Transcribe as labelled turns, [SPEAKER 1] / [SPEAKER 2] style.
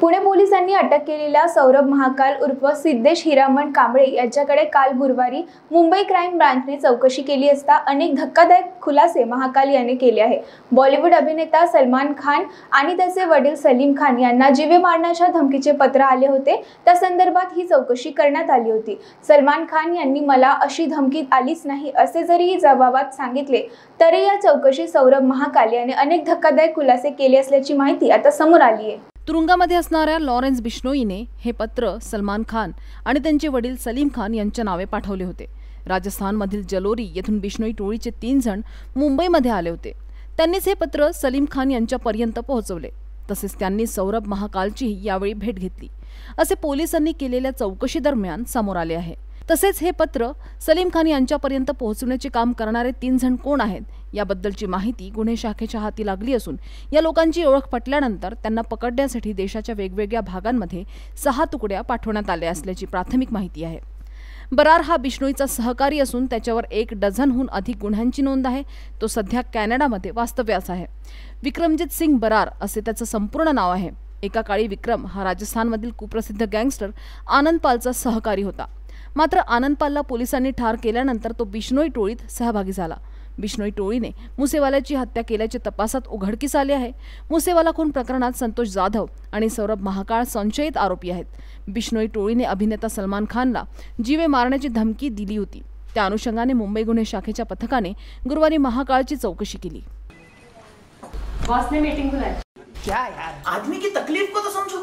[SPEAKER 1] पुणे पोलिसांनी अटक केलेल्या सौरभ महाकाल उर्फ सिद्धेश हिरामण कांबळे यांच्याकडे काल गुरुवारी मुंबई क्राईम ब्रांचने चौकशी केली असता अनेक धक्कादायक खुलासे महाकाल याने केले आहे बॉलिवूड अभिनेता सलमान खान आणि त्याचे वडील सलीम खान यांना जीवे मारण्याच्या धमकीचे पत्र आले होते त्या संदर्भात ही चौकशी करण्यात आली होती सलमान खान यांनी मला अशी धमकी आलीच नाही असे जरी जबाबात सांगितले तरी या चौकशी सौरभ महाकाल याने अनेक धक्कादायक खुलासे केले असल्याची माहिती आता समोर आली आहे
[SPEAKER 2] तुरुंगामध्ये असणाऱ्या लॉरेन्स बिश्नोईने हे पत्र सलमान खान आणि त्यांचे वडील सलीम खान यांच्या नावे पाठवले होते राजस्थानमधील जलोरी येथून बिश्नोई टोळीचे तीन जण मुंबईमध्ये आले होते त्यांनीच हे पत्र सलीम खान यांच्यापर्यंत पोहोचवले तसेच त्यांनी सौरभ महाकालचीही यावेळी भेट घेतली असे पोलिसांनी केलेल्या चौकशीदरम्यान समोर आले आहे तसेच हे पत्र सलीम खान यांच्यापर्यंत पोहोचवण्याचे काम करणारे तीन जण कोण आहेत याबद्दलची माहिती गुन्हे शाखेच्या हाती लागली असून या लोकांची ओळख पटल्यानंतर त्यांना पकडण्यासाठी देशाच्या वेगवेगळ्या भागांमध्ये सहा तुकड्या पाठवण्यात आल्या असल्याची प्राथमिक माहिती आहे बरार हा बिष्णोईचा सहकारी असून त्याच्यावर एक डझनहून अधिक गुन्ह्यांची नोंद आहे तो सध्या कॅनडामध्ये वास्तव्यास आहे विक्रमजित सिंग बरार असे त्याचं संपूर्ण नाव आहे एका काळी विक्रम हा राजस्थानमधील कुप्रसिद्ध गँगस्टर आनंदपालचा सहकारी होता मात्र आनंदपालला पोलिसांनी ठार केल्यानंतर तो बिश्नोई टोळीत सहभागी झाला बिश्नोई टोळीने मुसेवाल्याची हत्या केल्याचे तपासात उघडकीस आले आहे मुसेवाला खून प्रकरणात संतोष जाधव आणि सौरभ महाकाळ संशयित आरोपी आहेत बिश्नोई टोळीने अभिनेता सलमान खानला जीवे मारण्याची धमकी दिली होती त्या अनुषंगाने मुंबई गुन्हे शाखेच्या पथकाने गुरुवारी महाकाळची चौकशी केली मीटिंग यार आदमी की तकलीफ को तो समझो